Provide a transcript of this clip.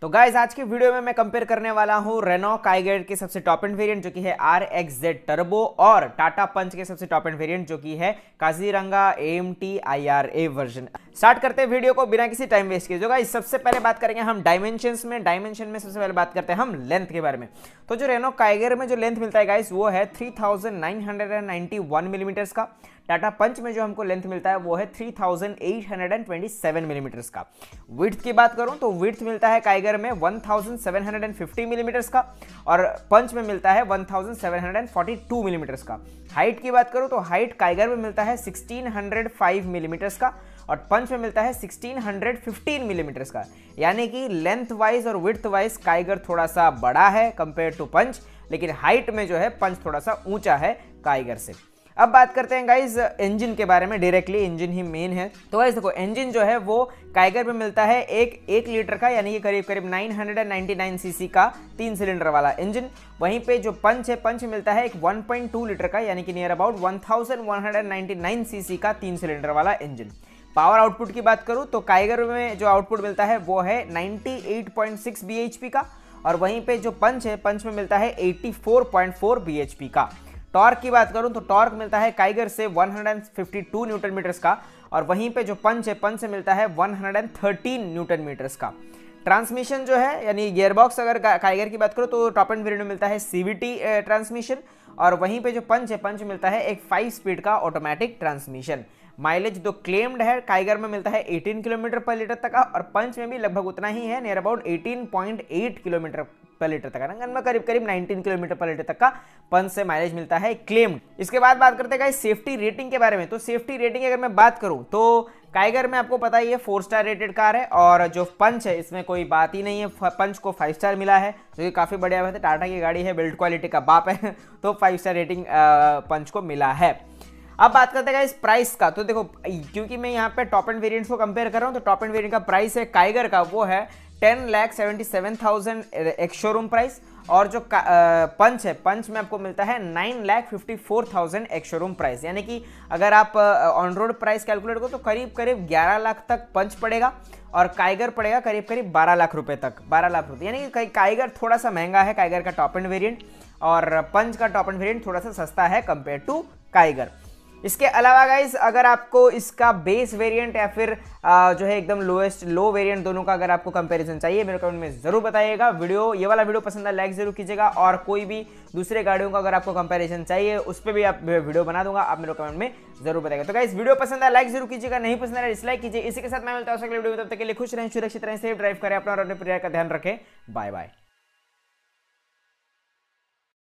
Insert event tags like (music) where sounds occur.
तो गाइज आज के वीडियो में मैं कंपेयर करने वाला हूँ रेनो काइगेड के सबसे टॉप एंड वेरिएंट जो कि है आर एक्स जेड टर्बो और टाटा पंच के सबसे टॉप एंड वेरिएंट जो कि है Kaziranga M T I R A version start करते हैं वीडियो को बिना किसी टाइम वेस्ट किए जो गाइज सबसे पहले बात करेंगे हम डायमेंशन में डायमेंशन में सबसे पहले बात करते हैं हम लेंथ के बारे में तो जो रेनो काइगेर में जो लेंथ मिलता है गाइज वो है three thousand nine hundred and ninety one millimetres का टाटा पंच में जो हमको लेंथ मिलता है वो है three thousand eight hundred and twenty seven millimetres का विथ की बात करूँ तो विथ मिलता है काइगर टाइगर में 1750 मिलीमीटर्स mm का और पंच में मिलता है 1742 मिलीमीटर्स mm का हाइट की बात करूँ तो हाइट टाइगर में मिलता है 1605 मिलीमीटर्स mm का और पंच में मिलता है 1615 मिलीमीटर्स mm का यानी कि लेंथ वाइज और विथ वाइज काइगर थोड़ा सा बड़ा है कंपेयर टू पंच लेकिन हाइट में जो है पंच थोड़ा सा ऊंचा है काइगर से अब बात करते हैं गाइज इंजन के बारे में डायरेक्टली इंजन ही मेन है तो गाइज देखो इंजन जो है वो काइगर में मिलता है एक एक लीटर का यानी कि करीब करीब 999 सीसी का तीन सिलेंडर वाला इंजन वहीं पे जो पंच है पंच मिलता है एक 1.2 लीटर का यानी कि नियर अबाउट 1199 सीसी का तीन सिलेंडर वाला इंजन पावर आउटपुट की बात करूँ तो काइगर में जो आउटपुट मिलता है वो है नाइन्टी एट का और वहीं पर जो पंच है पंच में मिलता है एट्टी फोर का टॉर्क की बात करूं तो टॉर्क मिलता है काइगर से 152 न्यूटन मीटर्स का और वहीं पे जो पंच है पंच से मिलता है 113 न्यूटन मीटर्स का ट्रांसमिशन जो है यानी गियरबॉक्स अगर काइगर की बात करो तो टॉप एंड वेरिएंट में मिलता है सीवीटी ट्रांसमिशन और वहीं पे जो पंच है पंच मिलता है एक फाइव स्पीड का ऑटोमेटिक ट्रांसमिशन माइलेज दो क्लेम्ड है काइगर में मिलता है 18 किलोमीटर पर लीटर तक का और पंच में भी लगभग उतना ही है near about 18.8 kilometre per litre तक रंगन में करीब करीब 19 किलोमीटर पर लीटर तक का पंच से माइलेज मिलता है क्लेम इसके बाद बात करते हैं सेफ्टी रेटिंग के बारे में तो सेफ्टी रेटिंग अगर मैं बात करूँ तो टाइगर में आपको पता ही है फोर स्टार रेटेड कार है और जो पंच है इसमें कोई बात ही नहीं है पंच को फाइव स्टार मिला है जो कि काफ़ी बढ़िया बात है टाटा की गाड़ी है बिल्ड क्वालिटी का बाप है (laughs) तो फाइव स्टार रेटिंग पंच को मिला है अब बात करते हैं इस प्राइस का तो देखो क्योंकि मैं यहाँ पे टॉप एंड वेरिएंट्स को कंपेयर कर रहा हूँ तो टॉप एंड वेरिएंट का प्राइस है काइगर का वो है ten lakh seventy seven thousand ex showroom price और जो आ, पंच है पंच में आपको मिलता है nine lakh fifty four thousand ex showroom price यानी कि अगर आप ऑन रोड प्राइस कैलकुलेट करो तो करीब करीब ग्यारह लाख तक पंच पड़ेगा और काइगर पड़ेगा करीब करीब बारह लाख रुपये तक बारह लाख रुपये यानी कि काइगर थोड़ा सा महंगा है काइगर का टॉप एंड वेरियंट और पंच का टॉप एंड वेरियंट थोड़ा सा सस्ता है कंपेयर टू काइगर इसके अलावा गाइज अगर आपको इसका बेस वेरिएंट या फिर आ, जो है एकदम लोएस्ट लो वेरिएंट दोनों का अगर आपको कंपैरिजन चाहिए मेरे कमेंट में ज़रूर बताइएगा वीडियो ये वाला वीडियो पसंद है लाइक ज़रूर कीजिएगा और कोई भी दूसरे गाड़ियों का अगर आपको कंपैरिजन चाहिए उस पर भी आप वीडियो बना दूंगा आप मेरे कमेंट में जरूर बताएगा तो गाइज वीडियो पसंद है लाइक जरूर कीजिएगा नहीं पसंद है डिसलाइक कीजिए इसी के साथ मैं मिलता हूँ अगले वीडियो तब तक के लिए खुश रहें सुरक्षित रहें सेफ ड्राइव करें अपना और अपने परिवार का ध्यान रखें बाय बाय